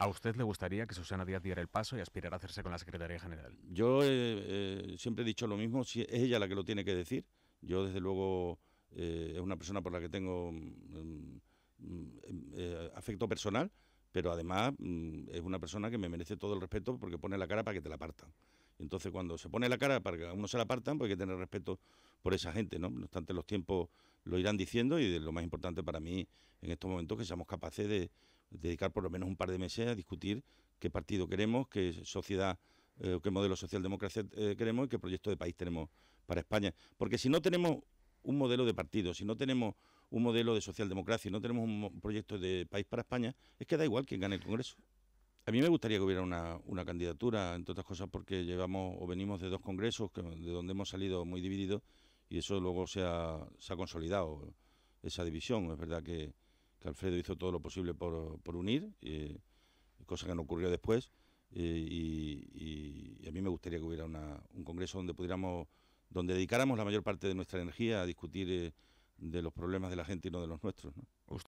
¿A usted le gustaría que Susana Díaz diera el paso y aspirara a hacerse con la Secretaría General? Yo eh, eh, siempre he dicho lo mismo, si es ella la que lo tiene que decir. Yo, desde luego, eh, es una persona por la que tengo mm, mm, afecto personal, pero además mm, es una persona que me merece todo el respeto porque pone la cara para que te la partan. Entonces, cuando se pone la cara para que a uno se la partan, pues hay que tener respeto por esa gente, ¿no? No obstante, los tiempos lo irán diciendo y lo más importante para mí en estos momentos que seamos capaces de dedicar por lo menos un par de meses a discutir qué partido queremos, qué sociedad, eh, qué modelo socialdemocracia eh, queremos y qué proyecto de país tenemos para España. Porque si no tenemos un modelo de partido, si no tenemos un modelo de socialdemocracia, y no tenemos un proyecto de país para España, es que da igual quién gane el Congreso. A mí me gustaría que hubiera una, candidatura, entre otras cosas porque llevamos o venimos de dos congresos de donde hemos salido muy divididos y eso luego se se ha consolidado, esa división. Es verdad que, que Alfredo hizo todo lo posible por, unir, eh, cosa que no ocurrió después. Eh, y, a mí me gustaría que hubiera un congreso donde pudiéramos, donde dedicáramos la mayor parte de nuestra energía a discutir eh, de los problemas de la gente y no de los nuestros.